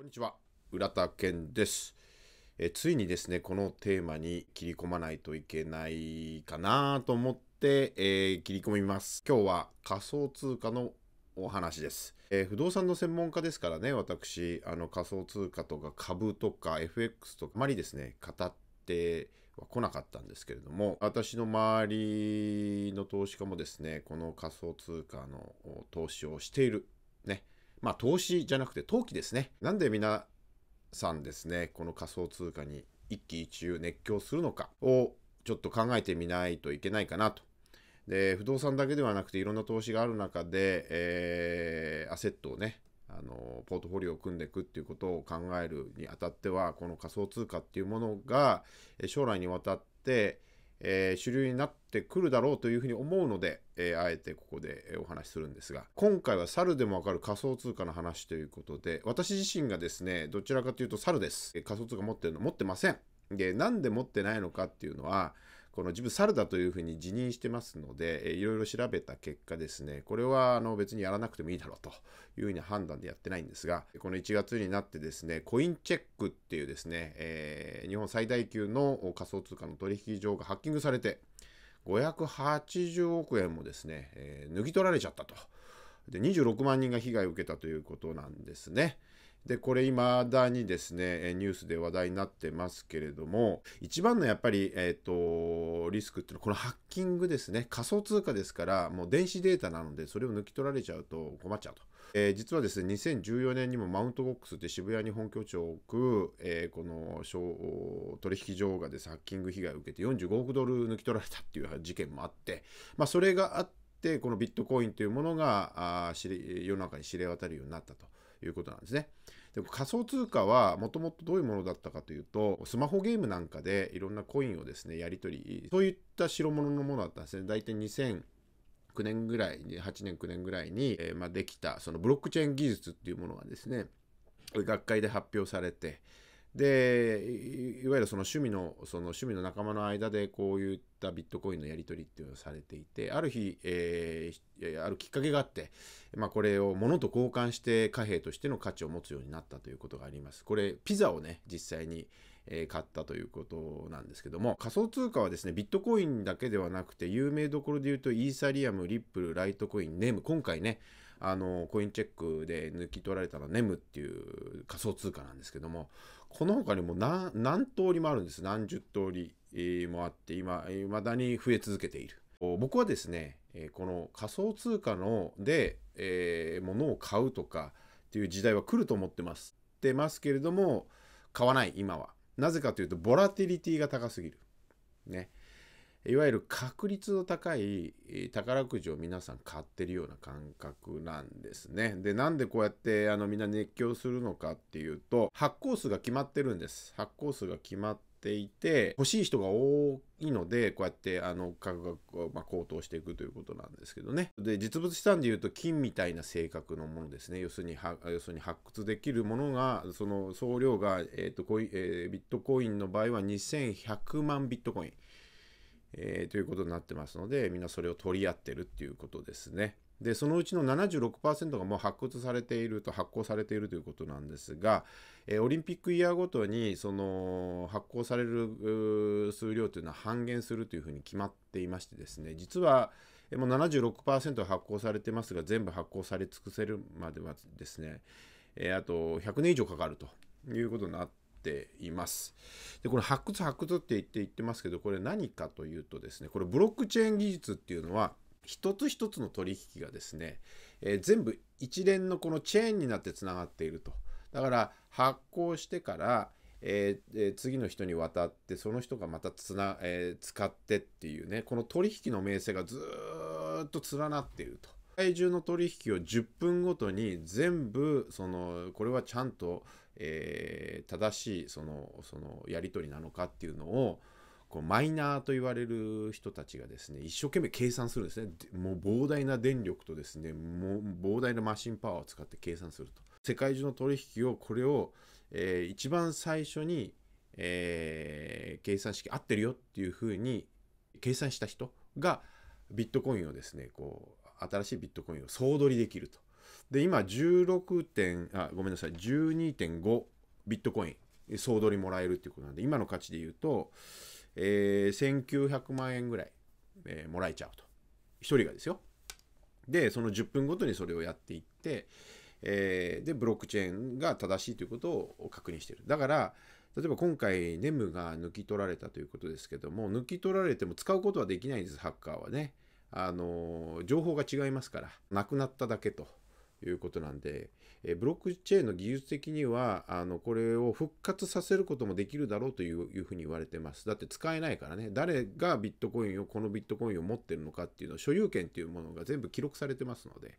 こんにちは浦田健ですえついにですねこのテーマに切り込まないといけないかなと思って、えー、切り込みます今日は仮想通貨のお話です、えー、不動産の専門家ですからね私あの仮想通貨とか株とか FX とかあまりですね語っては来なかったんですけれども私の周りの投資家もですねこの仮想通貨の投資をしているねまあ、投資じゃなくて投機ですね。なんで皆さんですね、この仮想通貨に一喜一憂熱狂するのかをちょっと考えてみないといけないかなと。で不動産だけではなくていろんな投資がある中で、えー、アセットをねあのポートフォリオを組んでいくっていうことを考えるにあたってはこの仮想通貨っていうものが将来にわたってえー、主流になってくるだろうというふうに思うので、えー、あえてここでお話しするんですが、今回は猿でもわかる仮想通貨の話ということで、私自身がですね、どちらかというと猿です。仮想通貨持ってるの持ってません。で、なんで持ってないのかっていうのは、この自分猿だというふうに辞任してますので、いろいろ調べた結果ですね、これはあの別にやらなくてもいいだろうというふうに判断でやってないんですが、この1月になってですね、コインチェックっていうですね、えー、日本最大級の仮想通貨の取引所がハッキングされて、580億円もですね、えー、脱ぎ取られちゃったと。で、26万人が被害を受けたということなんですね。で、これまだにですね、ニュースで話題になってますけれども、一番のやっぱり、えっ、ー、と、リスクっていうのは、このハッキングですね、仮想通貨ですから、もう電子データなので、それを抜き取られちゃうと困っちゃうと。えー、実はですね、2014年にもマウントボックスって渋谷に本拠地を置く、えー、この取引所がです、ね、ハッキング被害を受けて45億ドル抜き取られたっていう事件もあって、まあ、それがあって、このビットコインというものがあ世の中に知れ渡るようになったということなんですね。でも仮想通貨はもともとどういうものだったかというと、スマホゲームなんかでいろんなコインをですね、やり取り、そういった代物のものだったんですね。大体2000 9年ぐらいに、8年9年ぐらいに、えー、まあ、できた、そのブロックチェーン技術っていうものがですね、学会で発表されて、でいわゆるその趣味のその趣味の仲間の間でこういったビットコインのやり取りっていうのをされていてある日、えー、あるきっかけがあって、まあ、これを物と交換して貨幣としての価値を持つようになったということがありますこれピザをね実際に買ったということなんですけども仮想通貨はですねビットコインだけではなくて有名どころで言うとイーサリアムリップルライトコインネム今回ねあのコインチェックで抜き取られたのはネムっていう仮想通貨なんですけどもこの他にも何何通りもあるんです。何十通り、もあって、今、いまだに増え続けている。僕はですね、この仮想通貨ので、えー、物を買うとかっていう時代は来ると思ってます。ってますけれども、買わない、今は。なぜかというと、ボラティリティが高すぎる。ね。いわゆる確率の高い宝くじを皆さん買ってるような感覚なんですね。で、なんでこうやってあのみんな熱狂するのかっていうと、発行数が決まってるんです。発行数が決まっていて、欲しい人が多いので、こうやってあの価格が、ま高騰していくということなんですけどね。で、実物資産でいうと金みたいな性格のものですね。要するに、要するに発掘できるものが、その総量が、えーとコイえー、ビットコインの場合は2100万ビットコイン。えー、ということになってますので、みんなそれを取り合ってるっていうことですね。で、そのうちの76%がもう発掘されていると、発行されているということなんですが、えー、オリンピックイヤーごとに、その、発行される数量というのは半減するというふうに決まっていましてですね、実は、もう76%発行されてますが、全部発行され尽くせるまではですね、えー、あと100年以上かかるということになっています。でこれ発掘発掘って言って言ってますけどこれ何かというとですねこれブロックチェーン技術っていうのは一つ一つの取引がですね、えー、全部一連のこのチェーンになってつながっていると。だから発行してからえー、えー、次の人に渡ってその人がまたつな、えー、使ってっていうねこの取引の名声がずっと連なっているとの取引を10分ごとに全部そのこれはちゃんと、えー、正しいそのそのやり取りなのかっていうのをこうマイナーと言われる人たちがですね一生懸命計算するんですねもう膨大な電力とですねもう膨大なマシンパワーを使って計算すると世界中の取引をこれを、えー、一番最初に、えー、計算式合ってるよっていうふうに計算した人がビットコインをですねこう新しいビットコインを総取りできるとで、今16点、あ、ごめんなさい、12.5ビットコイン、総取りもらえるっていうことなんで、今の価値で言うと、えー、1900万円ぐらい、えー、もらえちゃうと。1人がですよ。で、その10分ごとにそれをやっていって、えー、で、ブロックチェーンが正しいということを確認している。だから、例えば今回、ネムが抜き取られたということですけども、抜き取られても使うことはできないんです、ハッカーはね。あの、情報が違いますから、なくなっただけと。いうことなんで、えブロックチェーンの技術的には、あの、これを復活させることもできるだろうというふうに言われてます。だって使えないからね、誰がビットコインを、このビットコインを持ってるのかっていうの、所有権っていうものが全部記録されてますので、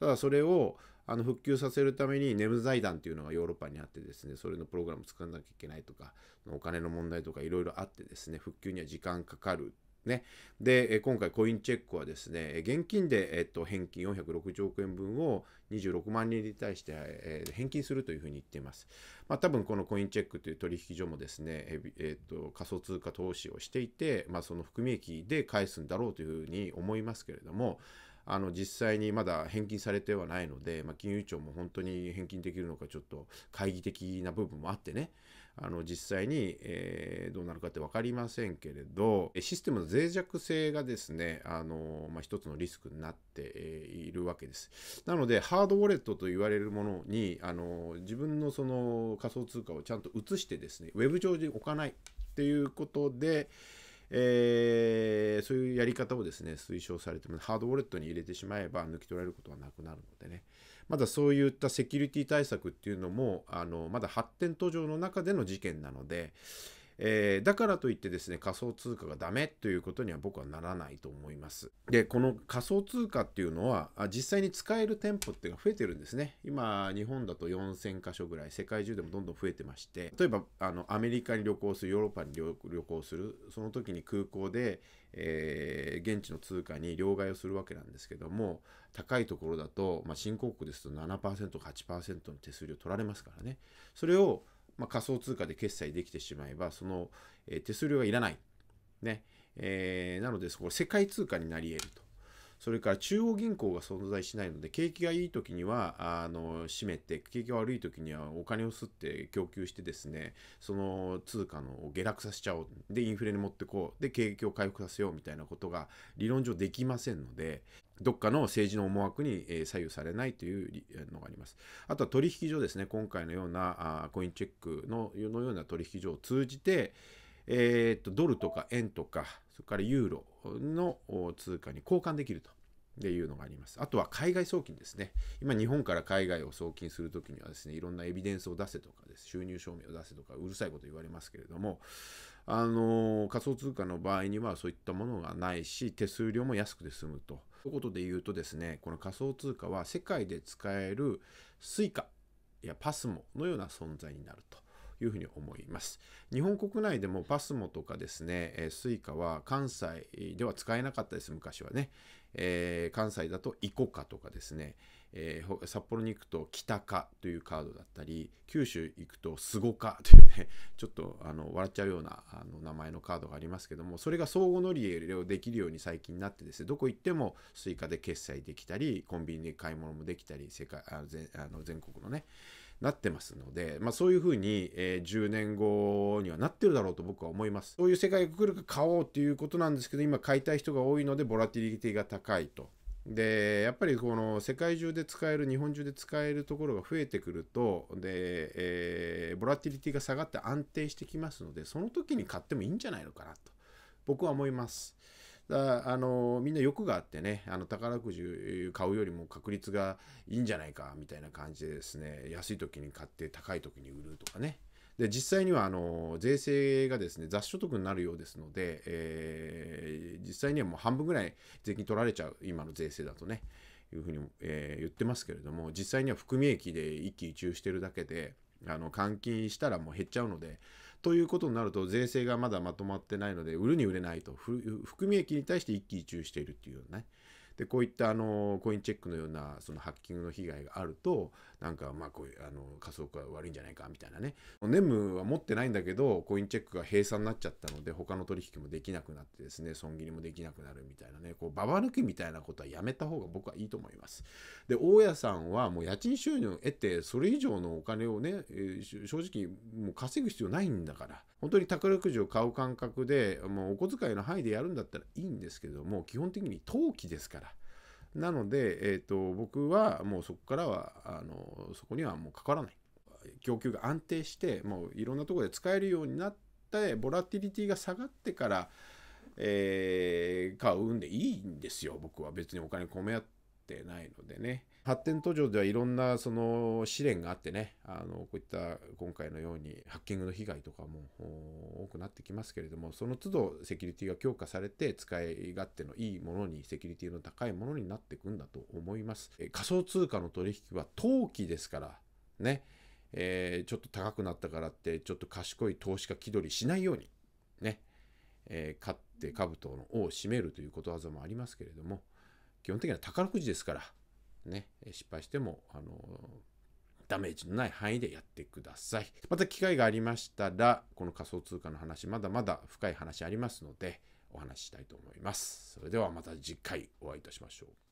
ただそれを、あの、復旧させるために、ネム財団っていうのがヨーロッパにあってですね、それのプログラム作らなきゃいけないとか、お金の問題とかいろいろあってですね、復旧には時間かかるね。で、今回コインチェックはですね、現金で、えっと、返金460億円分を26万人に対して、返金するというふうに言っています。まあ、多分このコインチェックという取引所もですね、えっと、仮想通貨投資をしていて、まあ、その含み益で返すんだろうというふうに思いますけれども、あの実際にまだ返金されてはないので、まあ、金融庁も本当に返金できるのかちょっと懐疑的な部分もあってねあの実際に、えー、どうなるかって分かりませんけれどシステムの脆弱性がですねあの、まあ、一つのリスクになっているわけですなのでハードウォレットと言われるものにあの自分のその仮想通貨をちゃんと移してですねウェブ上に置かないっていうことで、えー、そういうやり方をですね、推奨されても、ハードウォレットに入れてしまえば抜き取られることはなくなるのでね、まだそういったセキュリティ対策っていうのも、あのまだ発展途上の中での事件なので、えー、だからといってですね仮想通貨がダメということには僕はならないと思いますでこの仮想通貨っていうのは実際に使える店舗っていうのが増えてるんですね今日本だと4000箇所ぐらい世界中でもどんどん増えてまして例えばあのアメリカに旅行するヨーロッパに旅行するその時に空港で、えー、現地の通貨に両替をするわけなんですけども高いところだと、まあ、新興国ですと7% 8%の手数料取られますからねそれをまあ、仮想通貨で決済できてしまえば、その、え手数料がいらない。ね。えー、なので、これ世界通貨になり得ると。それから中央銀行が存在しないので、景気がいい時には、あの、締めて、景気が悪い時にはお金を吸って供給してですね、その通貨の下落させちゃおう。で、インフレに持ってこう。で、景気を回復させようみたいなことが理論上できませんので、どっかの政治の思惑に左右されないというのがあります。あとは取引所ですね、今回のようなコインチェックのような取引所を通じて、えー、っとドルとか円とかそれからユーロの通貨に交換できると。いうのがあります。あとは海外送金ですね。今日本から海外を送金するときにはですね、いろんなエビデンスを出せとかです、収入証明を出せとか、うるさいこと言われますけれども、あの、仮想通貨の場合にはそういったものがないし、手数料も安くて済むと。ということで言うとですね、この仮想通貨は世界で使える Suica や PASMO のような存在になると。いうふうに思います。日本国内でもパスモとかですね、え u スイカは関西では使えなかったです、昔はね。えー、関西だとイコカとかですね、えー、札幌に行くと北カというカードだったり、九州行くとスゴカというね、ちょっとあの笑っちゃうようなあの名前のカードがありますけども、それが相互乗り入れをできるように最近になってですね、どこ行ってもスイカで決済できたり、コンビニで買い物もできたり、世界あのぜあの全国のね、なってますので、まあ、そういうふうに、えー、10年後にはなってるだろうと僕は思います。そういう世界が来るか買おうということなんですけど、今買いたい人が多いので、ボラティリティが高いと。でやっぱりこの世界中で使える日本中で使えるところが増えてくるとで、えー、ボラティリティが下がって安定してきますのでその時に買ってもいいんじゃないのかなと僕は思います。だあのみんな欲があってねあの宝くじ買うよりも確率がいいんじゃないかみたいな感じでですね安い時に買って高い時に売るとかねで実際にはあの税制がですね雑所得になるようですので、えー、実際にはもう半分ぐらい税金取られちゃう今の税制だとねいうふうに、えー、言ってますけれども実際には含み益で一喜一憂してるだけであの換金したらもう減っちゃうのでということになると、税制がまだまとまってないので、売るに売れないと、含み益に対して一喜一憂しているっていうね。で、こういったあのコインチェックのようなそのハッキングの被害があると、なんかまあこういうあの仮想化悪いんじゃないかみたいなね。ネムは持ってないんだけど、コインチェックが閉鎖になっちゃったので、他の取引もできなくなってですね、損切りもできなくなるみたいなね、こうババ抜きみたいなことはやめた方が僕はいいと思います。で、大家さんはもう家賃収入を得て、それ以上のお金をね、正直もう稼ぐ必要ないんだから、本当に宝くじを買う感覚で、もうお小遣いの範囲でやるんだったらいいんですけども、基本的に投機ですから。なので、えーと、僕はもうそこからはあのそこにはもうかからない供給が安定してもういろんなところで使えるようになってボラティリティが下がってから、えー、買うんでいいんですよ僕は別にお金込め合ってないのでね。発展途上ではいろんなその試練があってね、あのこういった今回のようにハッキングの被害とかも多くなってきますけれども、その都度セキュリティが強化されて、使い勝手のいいものに、セキュリティの高いものになっていくんだと思います。仮想通貨の取引は投機ですから、ね、えー、ちょっと高くなったからって、ちょっと賢い投資家気取りしないように、ね、えー、勝って兜の尾を占めるということわざもありますけれども、基本的には宝くじですから、ね、失敗しても、あのダメージのない範囲でやってください。また機会がありましたら、この仮想通貨の話、まだまだ深い話ありますので、お話ししたいと思います。それではまた次回お会いいたしましょう。